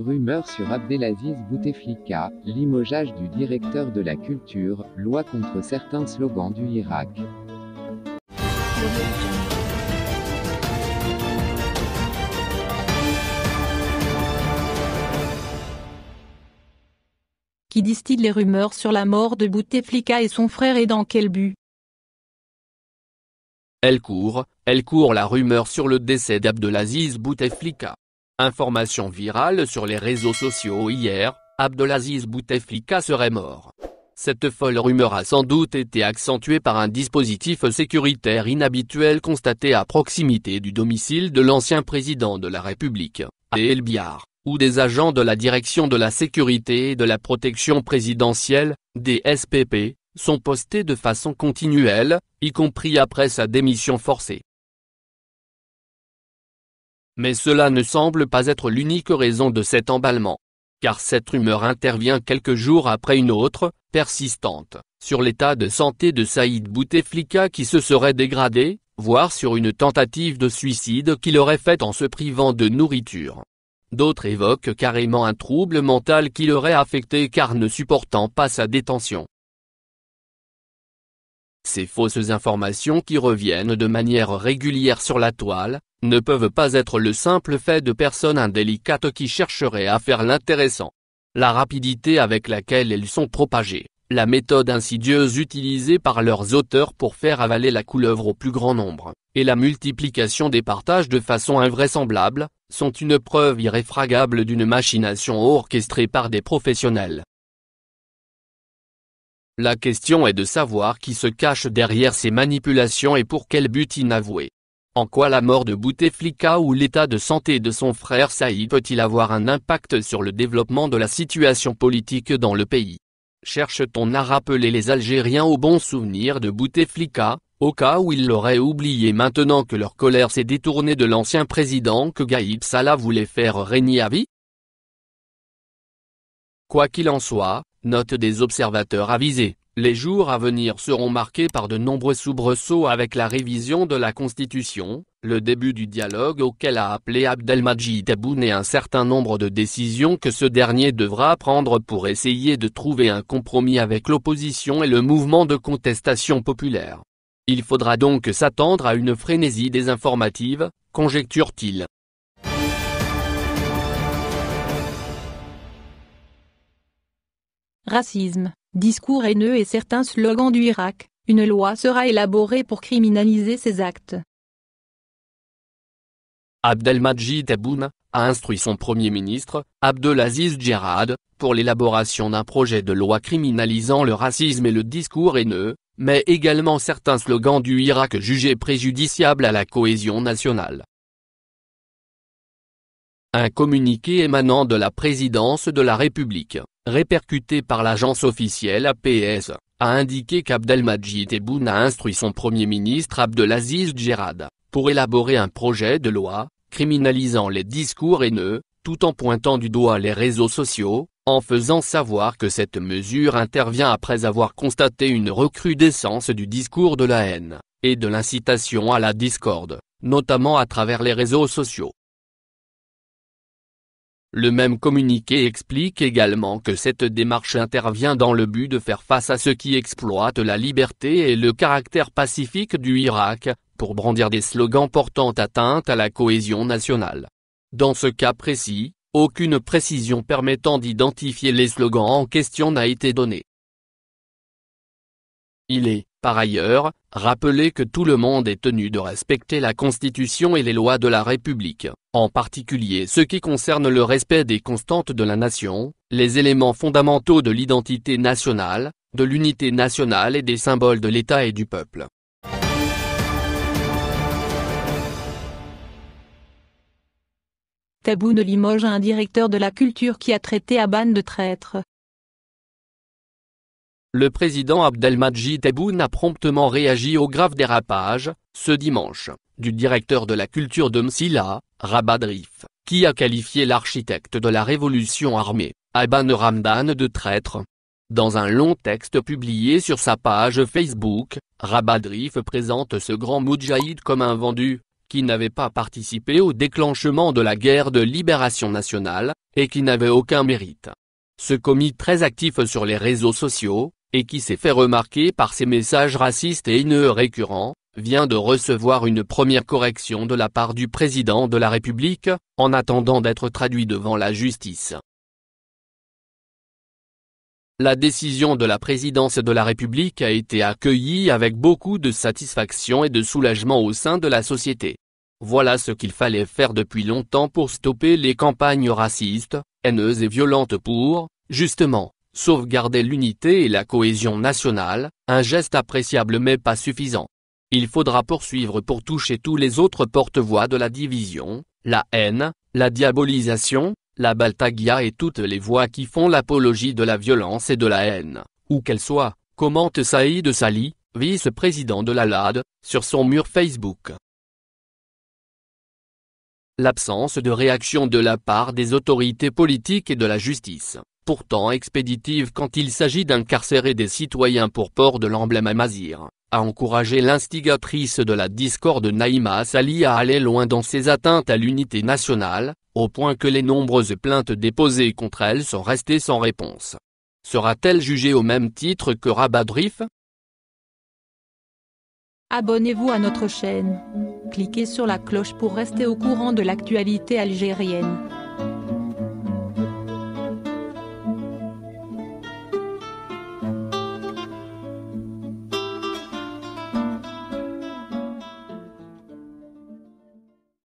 Rumeur sur Abdelaziz Bouteflika, limogeage du directeur de la culture, loi contre certains slogans du Irak. Qui distille les rumeurs sur la mort de Bouteflika et son frère et dans quel but Elle court, elle court la rumeur sur le décès d'Abdelaziz Bouteflika. Information virale sur les réseaux sociaux hier, Abdelaziz Bouteflika serait mort. Cette folle rumeur a sans doute été accentuée par un dispositif sécuritaire inhabituel constaté à proximité du domicile de l'ancien président de la République, et où des agents de la Direction de la Sécurité et de la Protection Présidentielle, DSPP, sont postés de façon continuelle, y compris après sa démission forcée. Mais cela ne semble pas être l'unique raison de cet emballement. Car cette rumeur intervient quelques jours après une autre, persistante, sur l'état de santé de Saïd Bouteflika qui se serait dégradé, voire sur une tentative de suicide qu'il aurait faite en se privant de nourriture. D'autres évoquent carrément un trouble mental qui l'aurait affecté car ne supportant pas sa détention. Ces fausses informations qui reviennent de manière régulière sur la toile, ne peuvent pas être le simple fait de personnes indélicates qui chercheraient à faire l'intéressant. La rapidité avec laquelle elles sont propagées, la méthode insidieuse utilisée par leurs auteurs pour faire avaler la couleuvre au plus grand nombre, et la multiplication des partages de façon invraisemblable, sont une preuve irréfragable d'une machination orchestrée par des professionnels. La question est de savoir qui se cache derrière ces manipulations et pour quel but inavoué. En quoi la mort de Bouteflika ou l'état de santé de son frère Saïd peut-il avoir un impact sur le développement de la situation politique dans le pays Cherche-t-on à rappeler les Algériens au bon souvenir de Bouteflika, au cas où ils l'auraient oublié maintenant que leur colère s'est détournée de l'ancien président que Gaïb Salah voulait faire régner à vie Quoi qu'il en soit, note des observateurs avisés. Les jours à venir seront marqués par de nombreux soubresauts avec la révision de la Constitution, le début du dialogue auquel a appelé Abdelmajid Aboun et un certain nombre de décisions que ce dernier devra prendre pour essayer de trouver un compromis avec l'opposition et le mouvement de contestation populaire. Il faudra donc s'attendre à une frénésie désinformative, conjecture-t-il. Racisme discours haineux et certains slogans du Irak, une loi sera élaborée pour criminaliser ces actes. Abdelmajid Aboune a instruit son Premier ministre, Abdelaziz Djerad, pour l'élaboration d'un projet de loi criminalisant le racisme et le discours haineux, mais également certains slogans du Irak jugés préjudiciables à la cohésion nationale. Un communiqué émanant de la présidence de la République, répercuté par l'agence officielle APS, a indiqué qu'Abdelmajid Tebboune a instruit son premier ministre Abdelaziz Djerad, pour élaborer un projet de loi, criminalisant les discours haineux, tout en pointant du doigt les réseaux sociaux, en faisant savoir que cette mesure intervient après avoir constaté une recrudescence du discours de la haine, et de l'incitation à la discorde, notamment à travers les réseaux sociaux. Le même communiqué explique également que cette démarche intervient dans le but de faire face à ceux qui exploitent la liberté et le caractère pacifique du Irak, pour brandir des slogans portant atteinte à la cohésion nationale. Dans ce cas précis, aucune précision permettant d'identifier les slogans en question n'a été donnée. Il est, par ailleurs, rappelé que tout le monde est tenu de respecter la Constitution et les lois de la République, en particulier ce qui concerne le respect des constantes de la nation, les éléments fondamentaux de l'identité nationale, de l'unité nationale et des symboles de l'État et du peuple. Tabou Limoges, a un directeur de la culture qui a traité Aban de traître. Le président Abdelmadjid Tebboune a promptement réagi au grave dérapage, ce dimanche, du directeur de la culture de Msila, Rabadrif, qui a qualifié l'architecte de la révolution armée, Aban Ramdan de traître. Dans un long texte publié sur sa page Facebook, Rabadrif présente ce grand moudjahid comme un vendu, qui n'avait pas participé au déclenchement de la guerre de libération nationale, et qui n'avait aucun mérite. Ce commis très actif sur les réseaux sociaux, et qui s'est fait remarquer par ses messages racistes et haineux récurrents, vient de recevoir une première correction de la part du président de la République, en attendant d'être traduit devant la justice. La décision de la présidence de la République a été accueillie avec beaucoup de satisfaction et de soulagement au sein de la société. Voilà ce qu'il fallait faire depuis longtemps pour stopper les campagnes racistes, haineuses et violentes pour, justement, Sauvegarder l'unité et la cohésion nationale, un geste appréciable mais pas suffisant. Il faudra poursuivre pour toucher tous les autres porte-voix de la division, la haine, la diabolisation, la baltagia et toutes les voix qui font l'apologie de la violence et de la haine, où qu'elles soient, commente Saïd Sali, vice-président de la LAD, sur son mur Facebook. L'absence de réaction de la part des autorités politiques et de la justice pourtant expéditive quand il s'agit d'incarcérer des citoyens pour port de l'emblème amazir, a encouragé l'instigatrice de la discorde Naïma Sali à aller loin dans ses atteintes à l'unité nationale, au point que les nombreuses plaintes déposées contre elle sont restées sans réponse. Sera-t-elle jugée au même titre que Rabadrif Abonnez-vous à notre chaîne. Cliquez sur la cloche pour rester au courant de l'actualité algérienne.